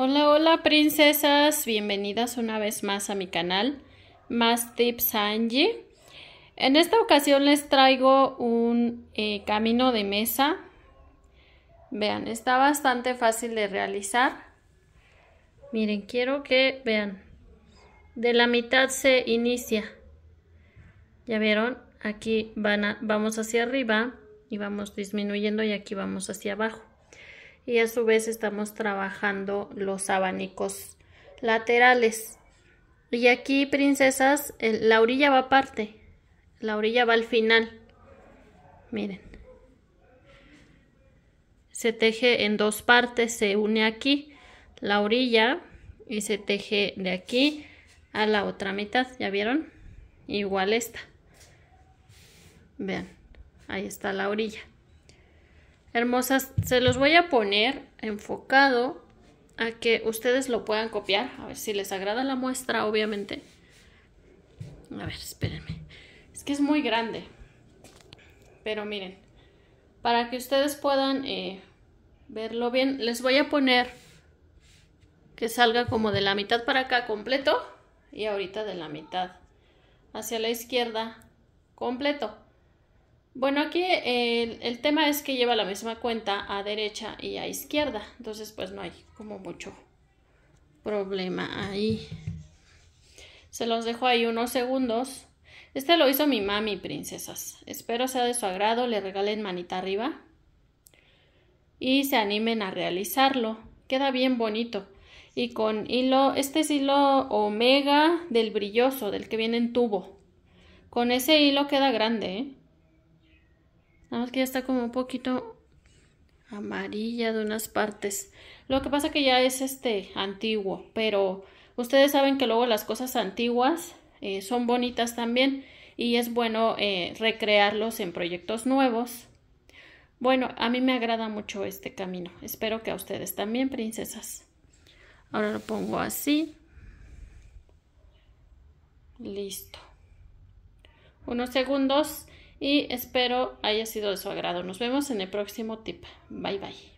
Hola, hola princesas, bienvenidas una vez más a mi canal Más Tips Angie. En esta ocasión les traigo un eh, camino de mesa. Vean, está bastante fácil de realizar. Miren, quiero que vean, de la mitad se inicia. Ya vieron, aquí van vamos hacia arriba y vamos disminuyendo y aquí vamos hacia abajo y a su vez estamos trabajando los abanicos laterales. Y aquí, princesas, la orilla va aparte, la orilla va al final. Miren. Se teje en dos partes, se une aquí la orilla y se teje de aquí a la otra mitad, ¿ya vieron? Igual esta. Vean, ahí está la orilla. Hermosas, se los voy a poner enfocado a que ustedes lo puedan copiar. A ver si les agrada la muestra, obviamente. A ver, espérenme. Es que es muy grande. Pero miren, para que ustedes puedan eh, verlo bien, les voy a poner que salga como de la mitad para acá completo y ahorita de la mitad hacia la izquierda completo. Bueno, aquí el, tema es que lleva la misma cuenta a derecha y a izquierda, entonces pues no hay como mucho problema ahí. Se los dejo ahí unos segundos. Este lo hizo mi mami, princesas. Espero sea de su agrado, le regalen manita arriba y se animen a realizarlo. Queda bien bonito. Y con hilo, este es hilo omega del brilloso, del que viene en tubo. Con ese hilo queda grande, ¿eh? Nada más que ya está como un poquito amarilla de unas partes. Lo que pasa que ya es este antiguo, pero ustedes saben que luego las cosas antiguas eh, son bonitas también y es bueno eh, recrearlos en proyectos nuevos. Bueno, a mí me agrada mucho este camino. Espero que a ustedes también, princesas. Ahora lo pongo así. Listo. Unos segundos y espero haya sido de su agrado. Nos vemos en el próximo tip. Bye bye.